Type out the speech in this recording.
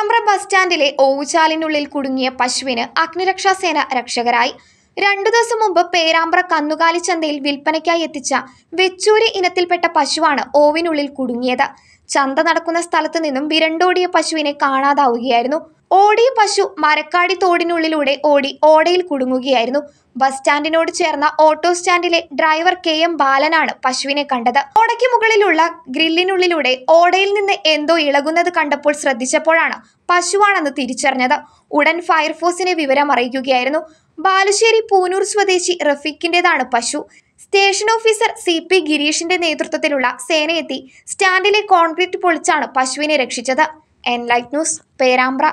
Perambra bus സ്റ്റാൻഡിലെ ഓവുചാലിനുള്ളിൽ കുടുങ്ങിയ പശുവിന് അഗ്നിരക്ഷാസേന രക്ഷകരായി രണ്ടു ദിവസം മുമ്പ് പേരാമ്പ്ര കന്നുകാലി ചന്തയിൽ വിൽപ്പനയ്ക്കായി എത്തിച്ച വെച്ചൂരി ഇനത്തിൽപ്പെട്ട പശുവാണ് ഓവിനുള്ളിൽ കുടുങ്ങിയത് ചന്ത നടക്കുന്ന സ്ഥലത്തു നിന്നും വിരണ്ടോടിയ പശുവിനെ കാണാതാവുകയായിരുന്നു ഓടിയ പശു മരക്കാടി തോടിനുള്ളിലൂടെ ഓടി ഓടയിൽ കുടുങ്ങുകയായിരുന്നു ബസ് സ്റ്റാൻഡിനോട് ചേർന്ന ഓട്ടോ സ്റ്റാൻഡിലെ ഡ്രൈവർ കെ എം ബാലനാണ് പശുവിനെ കണ്ടത് ഓടയ്ക്ക് മുകളിലുള്ള ഗ്രില്ലിനുള്ളിലൂടെ ഓടയിൽ നിന്ന് എന്തോ ഇളകുന്നത് കണ്ടപ്പോൾ ശ്രദ്ധിച്ചപ്പോഴാണ് പശുവാണെന്ന് തിരിച്ചറിഞ്ഞത് ഉടൻ ഫയർഫോഴ്സിനെ വിവരം അറിയിക്കുകയായിരുന്നു ബാലുശ്ശേരി പൂനൂർ സ്വദേശി റഫീഖിൻ്റെതാണ് പശു സ്റ്റേഷൻ ഓഫീസർ സി പി ഗിരീഷിന്റെ നേതൃത്വത്തിലുള്ള സേനയെത്തി സ്റ്റാൻഡിലെ കോൺക്രീറ്റ് പൊളിച്ചാണ് പശുവിനെ രക്ഷിച്ചത് എൻലൈറ്റ് ലൈറ്റ് ന്യൂസ് പേരാമ്പ്ര